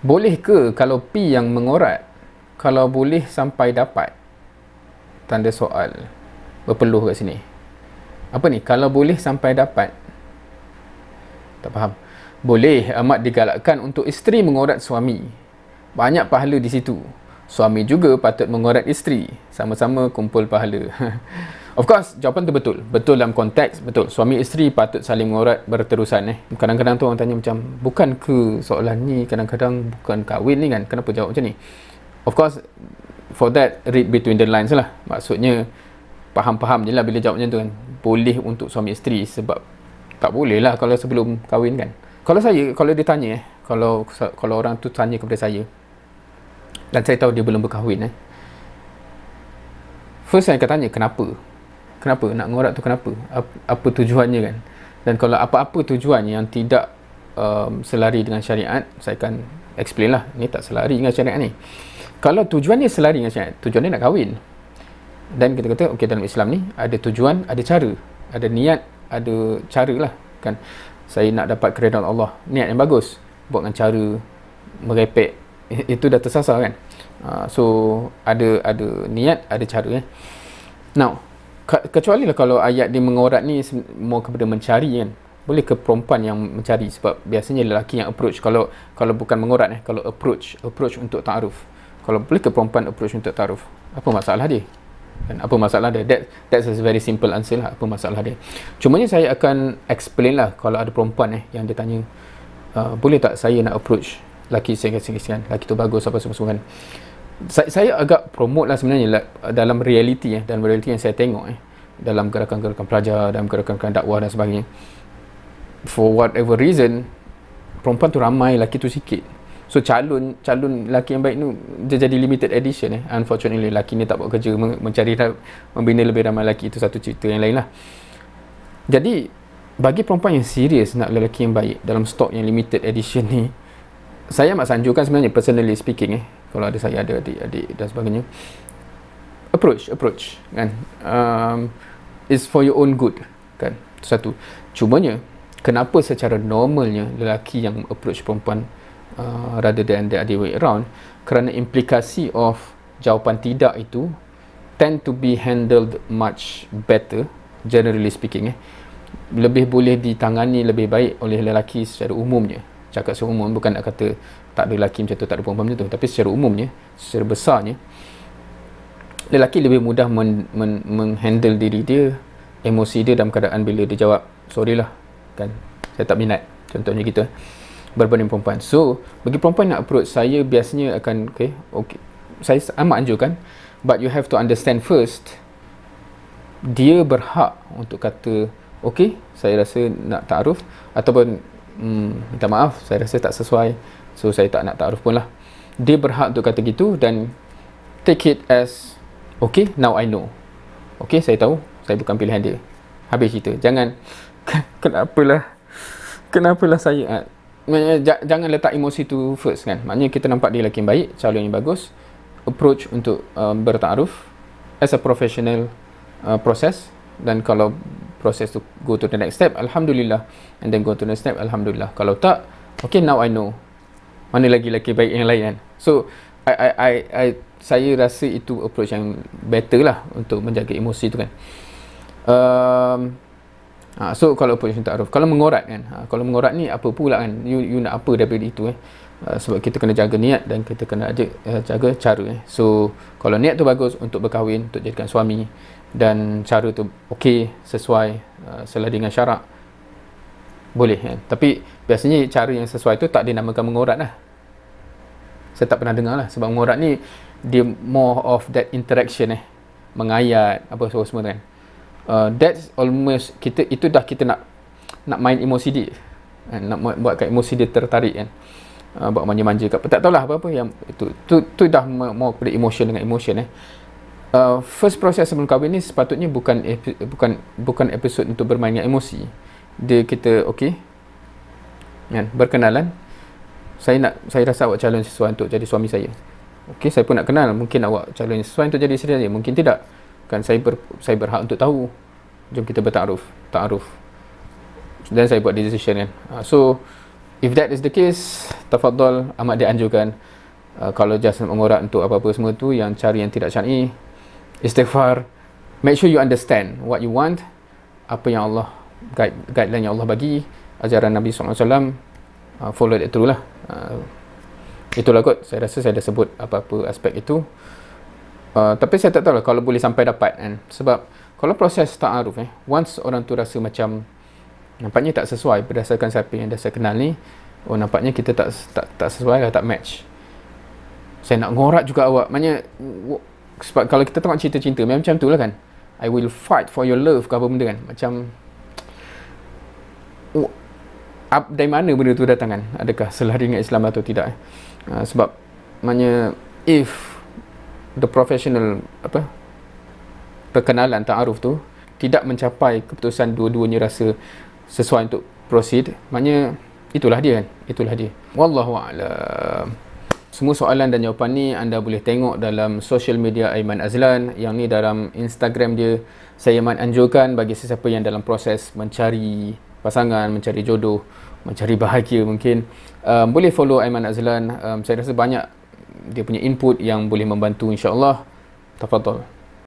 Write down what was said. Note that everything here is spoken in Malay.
Boleh ke kalau P yang mengorat? Kalau boleh sampai dapat? Tanda soal. Berpeluh kat sini. Apa ni? Kalau boleh sampai dapat? Tak faham. Boleh amat digalakkan untuk isteri mengorat suami. Banyak pahala di situ suami juga patut mengorat isteri sama-sama kumpul pahala of course jawapan tu betul betul dalam konteks betul suami isteri patut saling mengorat berterusan eh kadang-kadang tu orang tanya macam bukan ke soalan ni kadang-kadang bukan kahwin ni kan kenapa jawab macam ni of course for that read between the lines lah maksudnya faham-faham je lah bila jawab macam tu kan boleh untuk suami isteri sebab tak boleh lah kalau sebelum kahwin kan kalau saya kalau dia tanya eh kalau kalau orang tu tanya kepada saya dan saya tahu dia belum berkahwin eh. First saya akan tanya kenapa? Kenapa nak ngorak tu kenapa? Apa, apa tujuannya kan? Dan kalau apa-apa tujuan yang tidak um, selari dengan syariat, saya akan explain lah. Ni tak selari dengan syariat ni. Kalau tujuannya selari dengan syariat, tujuannya nak kahwin. Dan kita kata, okey dalam Islam ni ada tujuan, ada cara, ada niat, ada cara lah kan. Saya nak dapat keredaan Allah. Niat yang bagus. Buat dengan cara merepek itu dah tersasar kan uh, so ada ada niat ada cara eh? now kecuali lah kalau ayat dia mengorat ni more kepada mencari kan boleh ke perempuan yang mencari sebab biasanya lelaki yang approach kalau kalau bukan mengorat eh kalau approach approach untuk taaruf kalau boleh ke perempuan approach untuk taaruf apa masalah dia dan apa masalah dia that that's a very simple answer lah apa masalah dia Cuma ni saya akan explain lah kalau ada perempuan eh yang dia tanya uh, boleh tak saya nak approach laki saya kasi kasi kan laki tu bagus apa semua semua kan saya, saya agak promote lah sebenarnya like, dalam reality eh, dalam reality eh. yang saya tengok eh, dalam gerakan-gerakan pelajar dalam gerakan-gerakan dakwah dan sebagainya for whatever reason perempuan tu ramai laki tu sikit so calon calon laki yang baik tu dia jadi limited edition eh. unfortunately laki ni tak buat kerja mencari membina lebih ramai laki itu satu cerita yang lain lah jadi bagi perempuan yang serius nak lelaki yang baik dalam stok yang limited edition ni saya amat sanjukan sebenarnya personally speaking eh kalau ada saya ada adik-adik dan sebagainya approach approach kan um, is for your own good kan satu cumanya kenapa secara normalnya lelaki yang approach perempuan uh, rather than the other way around kerana implikasi of jawapan tidak itu tend to be handled much better generally speaking eh lebih boleh ditangani lebih baik oleh lelaki secara umumnya cakap secara umum bukan nak kata tak ada lelaki macam tu tak ada perempuan macam tu tapi secara umumnya secara besarnya lelaki lebih mudah men, men, menghandle diri dia emosi dia dalam keadaan bila dia jawab sorry lah kan saya tak minat contohnya kita eh. berbanding perempuan so bagi perempuan nak approach saya biasanya akan okay, okay. saya amat anjurkan but you have to understand first dia berhak untuk kata okay saya rasa nak taruf ataupun hmm, minta maaf saya rasa tak sesuai so saya tak nak taruh pun lah dia berhak untuk kata gitu dan take it as okay now I know okay saya tahu saya bukan pilihan dia habis cerita jangan kenapalah kenapalah saya ha, ah, eh, maknanya, jangan letak emosi tu first kan maknanya kita nampak dia lagi baik calon yang bagus approach untuk um, bertaruf as a professional uh, process dan kalau proses to go to the next step alhamdulillah and then go to the next step alhamdulillah kalau tak okay now i know mana lagi lelaki baik yang lain kan so i i i, I saya rasa itu approach yang better lah untuk menjaga emosi tu kan um, ha, so kalau approach yang ta'aruf kalau mengorat kan ha, kalau mengorat ni apa pula kan you, you nak apa daripada itu eh Uh, sebab kita kena jaga niat dan kita kena ajak, uh, eh, jaga cara eh. so kalau niat tu bagus untuk berkahwin untuk jadikan suami dan cara tu okey sesuai uh, selari dengan syarak boleh kan tapi biasanya cara yang sesuai tu tak dinamakan mengorat lah saya tak pernah dengar lah sebab mengorat ni dia more of that interaction eh mengayat apa semua semua kan uh, that's almost kita itu dah kita nak nak main emosi dia kan? nak buat, buatkan emosi dia tertarik kan uh, buat manja-manja kat tak tahulah apa-apa yang itu tu, tu dah more kepada emotion dengan emotion eh uh, first proses sebelum kahwin ni sepatutnya bukan bukan bukan episod untuk bermain dengan emosi. Dia kita okey. Kan, berkenalan. Saya nak saya rasa awak calon sesuai untuk jadi suami saya. Okey, saya pun nak kenal mungkin awak calon sesuai untuk jadi isteri saya, mungkin tidak. Kan saya ber, saya berhak untuk tahu. Jom kita bertaruf, taaruf. Dan saya buat decision kan. Uh, so if that is the case, tafadhol amat dianjurkan Uh, kalau jasa mengorak untuk apa-apa semua tu yang cari yang tidak syar'i istighfar make sure you understand what you want apa yang Allah guide, guideline yang Allah bagi ajaran Nabi SAW uh, follow that through lah uh, itulah kot saya rasa saya dah sebut apa-apa aspek itu uh, tapi saya tak tahu lah kalau boleh sampai dapat kan sebab kalau proses ta'aruf eh once orang tu rasa macam nampaknya tak sesuai berdasarkan siapa yang dah saya kenal ni oh nampaknya kita tak tak, tak sesuai lah tak match saya nak ngorak juga awak maknanya sebab kalau kita tengok cerita cinta memang macam tu lah kan I will fight for your love ke apa benda kan macam oh, up dari mana benda tu datang kan adakah selari dengan Islam atau tidak eh? uh, sebab maknanya if the professional apa perkenalan ta'aruf tu tidak mencapai keputusan dua-duanya rasa sesuai untuk proceed maknanya itulah dia kan itulah dia wallahu a'lam semua soalan dan jawapan ni anda boleh tengok dalam social media Aiman Azlan yang ni dalam Instagram dia. Saya amat anjurkan bagi sesiapa yang dalam proses mencari pasangan, mencari jodoh, mencari bahagia mungkin um, boleh follow Aiman Azlan. Um, saya rasa banyak dia punya input yang boleh membantu insya-Allah. Tafadhol.